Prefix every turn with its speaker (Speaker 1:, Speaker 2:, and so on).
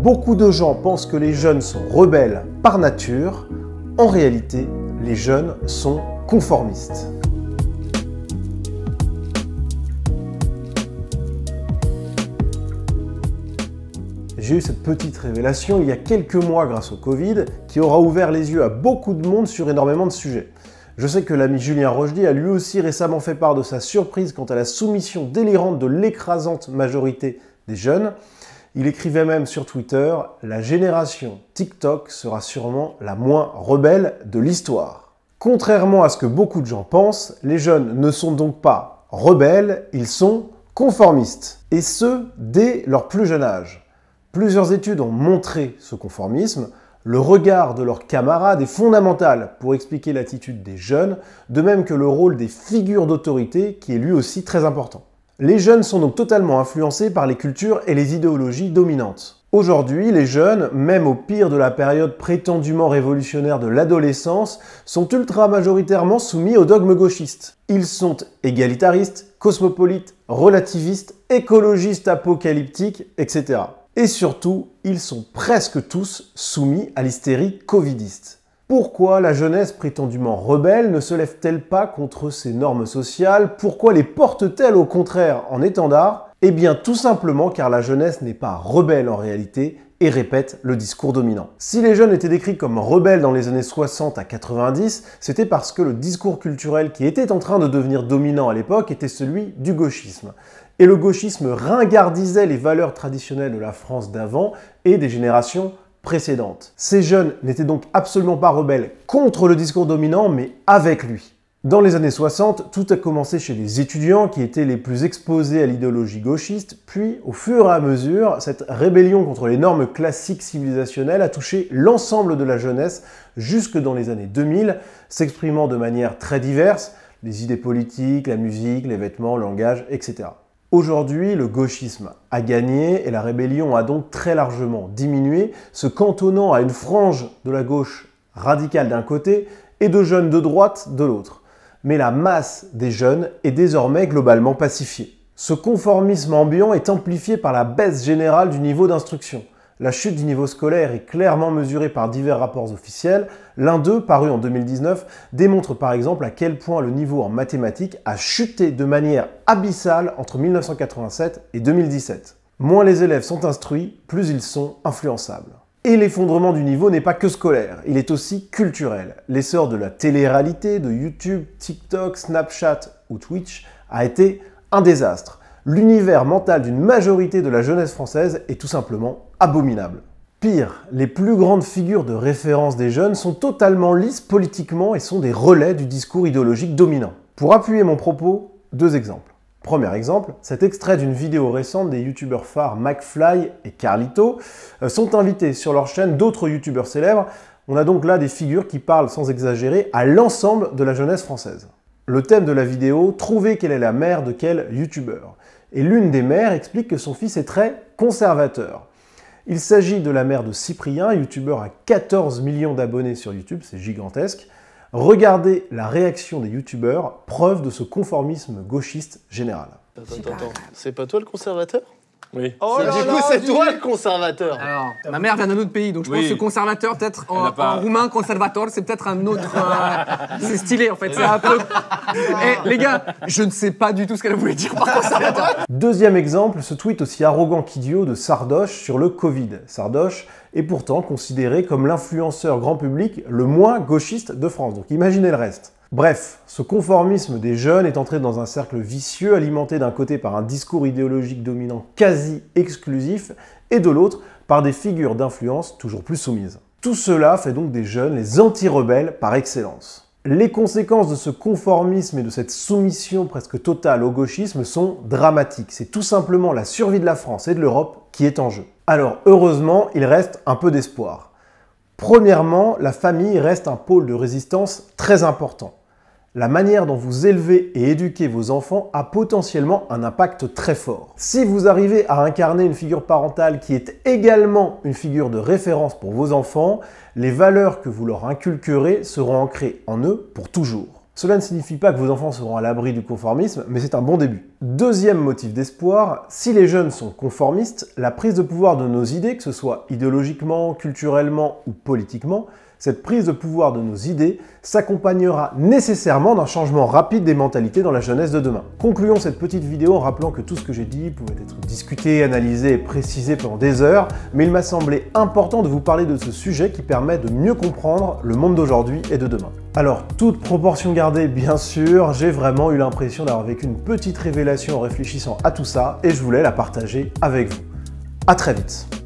Speaker 1: Beaucoup de gens pensent que les jeunes sont rebelles par nature. En réalité, les jeunes sont conformistes. J'ai eu cette petite révélation il y a quelques mois grâce au Covid qui aura ouvert les yeux à beaucoup de monde sur énormément de sujets. Je sais que l'ami Julien Rochdy a lui aussi récemment fait part de sa surprise quant à la soumission délirante de l'écrasante majorité des jeunes. Il écrivait même sur Twitter La génération TikTok sera sûrement la moins rebelle de l'histoire. Contrairement à ce que beaucoup de gens pensent, les jeunes ne sont donc pas rebelles, ils sont conformistes. Et ce, dès leur plus jeune âge. Plusieurs études ont montré ce conformisme. Le regard de leurs camarades est fondamental pour expliquer l'attitude des jeunes, de même que le rôle des figures d'autorité qui est lui aussi très important. Les jeunes sont donc totalement influencés par les cultures et les idéologies dominantes. Aujourd'hui, les jeunes, même au pire de la période prétendument révolutionnaire de l'adolescence, sont ultra-majoritairement soumis aux dogmes gauchistes. Ils sont égalitaristes, cosmopolites, relativistes, écologistes apocalyptiques, etc. Et surtout, ils sont presque tous soumis à l'hystérie covidiste. Pourquoi la jeunesse prétendument rebelle ne se lève-t-elle pas contre ces normes sociales Pourquoi les porte-t-elle au contraire en étendard Eh bien tout simplement car la jeunesse n'est pas rebelle en réalité et répète le discours dominant. Si les jeunes étaient décrits comme rebelles dans les années 60 à 90, c'était parce que le discours culturel qui était en train de devenir dominant à l'époque était celui du gauchisme et le gauchisme ringardisait les valeurs traditionnelles de la France d'avant et des générations ces jeunes n'étaient donc absolument pas rebelles contre le discours dominant, mais avec lui. Dans les années 60, tout a commencé chez les étudiants qui étaient les plus exposés à l'idéologie gauchiste, puis au fur et à mesure, cette rébellion contre les normes classiques civilisationnelles a touché l'ensemble de la jeunesse jusque dans les années 2000, s'exprimant de manière très diverse, les idées politiques, la musique, les vêtements, le langage, etc. Aujourd'hui, le gauchisme a gagné et la rébellion a donc très largement diminué, se cantonnant à une frange de la gauche radicale d'un côté et de jeunes de droite de l'autre. Mais la masse des jeunes est désormais globalement pacifiée. Ce conformisme ambiant est amplifié par la baisse générale du niveau d'instruction. La chute du niveau scolaire est clairement mesurée par divers rapports officiels. L'un d'eux, paru en 2019, démontre par exemple à quel point le niveau en mathématiques a chuté de manière abyssale entre 1987 et 2017. Moins les élèves sont instruits, plus ils sont influençables. Et l'effondrement du niveau n'est pas que scolaire, il est aussi culturel. L'essor de la télé-réalité, de YouTube, TikTok, Snapchat ou Twitch a été un désastre. L'univers mental d'une majorité de la jeunesse française est tout simplement abominable. Pire, les plus grandes figures de référence des jeunes sont totalement lisses politiquement et sont des relais du discours idéologique dominant. Pour appuyer mon propos, deux exemples. Premier exemple, cet extrait d'une vidéo récente des youtubeurs phares McFly et Carlito euh, sont invités sur leur chaîne d'autres youtubeurs célèbres. On a donc là des figures qui parlent sans exagérer à l'ensemble de la jeunesse française. Le thème de la vidéo, trouver quelle est la mère de quel youtubeur. Et l'une des mères explique que son fils est très conservateur. Il s'agit de la mère de Cyprien, youtubeur à 14 millions d'abonnés sur YouTube, c'est gigantesque. Regardez la réaction des youtubeurs, preuve de ce conformisme gauchiste général. Attends, attends, attends. C'est pas toi le conservateur oui. Oh du coup, c'est toi le conservateur. ma mère vient d'un autre pays, donc je pense que conservateur, peut-être en, roumain, conservateur c'est peut-être un autre. Euh, c'est stylé en fait. C'est un peu. Eh, les gars, je ne sais pas du tout ce qu'elle voulait dire par conservateur. Deuxième exemple, ce tweet aussi arrogant qu'idiot de Sardoche sur le Covid. Sardoche est pourtant considéré comme l'influenceur grand public le moins gauchiste de France. Donc imaginez le reste. Bref, ce conformisme des jeunes est entré dans un cercle vicieux alimenté d'un côté par un discours idéologique dominant quasi exclusif et de l'autre par des figures d'influence toujours plus soumises. Tout cela fait donc des jeunes les anti-rebelles par excellence. Les conséquences de ce conformisme et de cette soumission presque totale au gauchisme sont dramatiques. C'est tout simplement la survie de la France et de l'Europe qui est en jeu. Alors heureusement, il reste un peu d'espoir. Premièrement, la famille reste un pôle de résistance très important. La manière dont vous élevez et éduquez vos enfants a potentiellement un impact très fort. Si vous arrivez à incarner une figure parentale qui est également une figure de référence pour vos enfants, les valeurs que vous leur inculquerez seront ancrées en eux pour toujours. Cela ne signifie pas que vos enfants seront à l'abri du conformisme, mais c'est un bon début. Deuxième motif d'espoir, si les jeunes sont conformistes, la prise de pouvoir de nos idées, que ce soit idéologiquement, culturellement ou politiquement, cette prise de pouvoir de nos idées s'accompagnera nécessairement d'un changement rapide des mentalités dans la jeunesse de demain. Concluons cette petite vidéo en rappelant que tout ce que j'ai dit pouvait être discuté, analysé et précisé pendant des heures, mais il m'a semblé important de vous parler de ce sujet qui permet de mieux comprendre le monde d'aujourd'hui et de demain. Alors, toute proportion gardée, bien sûr, j'ai vraiment eu l'impression d'avoir vécu une petite révélation en réfléchissant à tout ça et je voulais la partager avec vous. À très vite